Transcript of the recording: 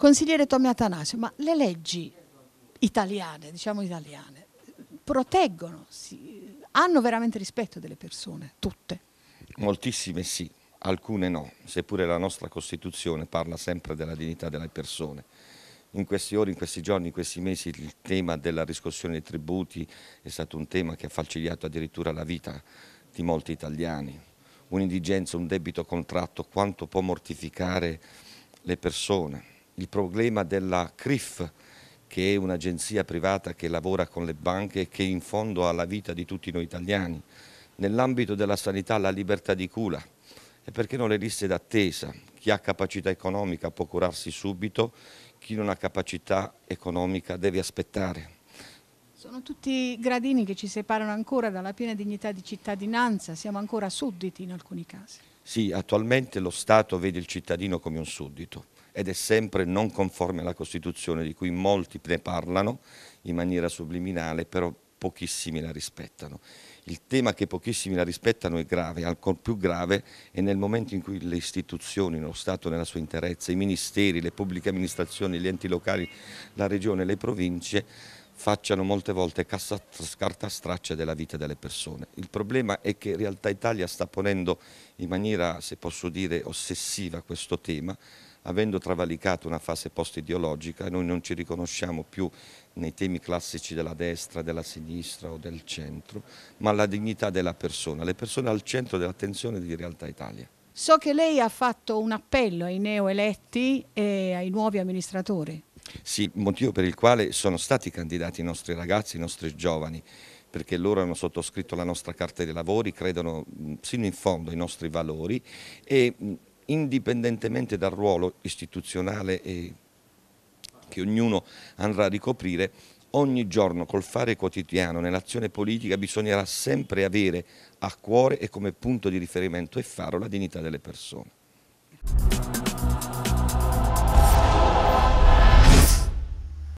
Consigliere Tommy Atanasio, ma le leggi italiane, diciamo italiane, proteggono, si, hanno veramente rispetto delle persone, tutte? Moltissime sì, alcune no, seppure la nostra Costituzione parla sempre della dignità delle persone. In queste ore, in questi giorni, in questi mesi il tema della riscossione dei tributi è stato un tema che ha falcigliato addirittura la vita di molti italiani. Un'indigenza, un debito contratto, quanto può mortificare le persone il problema della CRIF, che è un'agenzia privata che lavora con le banche e che in fondo ha la vita di tutti noi italiani. Nell'ambito della sanità la libertà di cura e perché non le liste d'attesa? Chi ha capacità economica può curarsi subito, chi non ha capacità economica deve aspettare. Sono tutti gradini che ci separano ancora dalla piena dignità di cittadinanza, siamo ancora sudditi in alcuni casi. Sì, attualmente lo Stato vede il cittadino come un suddito ed è sempre non conforme alla Costituzione, di cui molti ne parlano in maniera subliminale, però pochissimi la rispettano. Il tema che pochissimi la rispettano è grave, ancora più grave è nel momento in cui le istituzioni, lo Stato nella sua interezza, i ministeri, le pubbliche amministrazioni, gli enti locali, la regione, le province facciano molte volte cartastracce della vita delle persone. Il problema è che in realtà Italia sta ponendo in maniera, se posso dire, ossessiva questo tema, avendo travalicato una fase post-ideologica, e noi non ci riconosciamo più nei temi classici della destra, della sinistra o del centro, ma la dignità della persona, le persone al centro dell'attenzione di Realtà Italia. So che lei ha fatto un appello ai neoeletti e ai nuovi amministratori. Sì, motivo per il quale sono stati candidati i nostri ragazzi, i nostri giovani, perché loro hanno sottoscritto la nostra carta dei lavori, credono sino in fondo ai nostri valori e indipendentemente dal ruolo istituzionale eh, che ognuno andrà a ricoprire, ogni giorno col fare quotidiano nell'azione politica bisognerà sempre avere a cuore e come punto di riferimento e faro la dignità delle persone.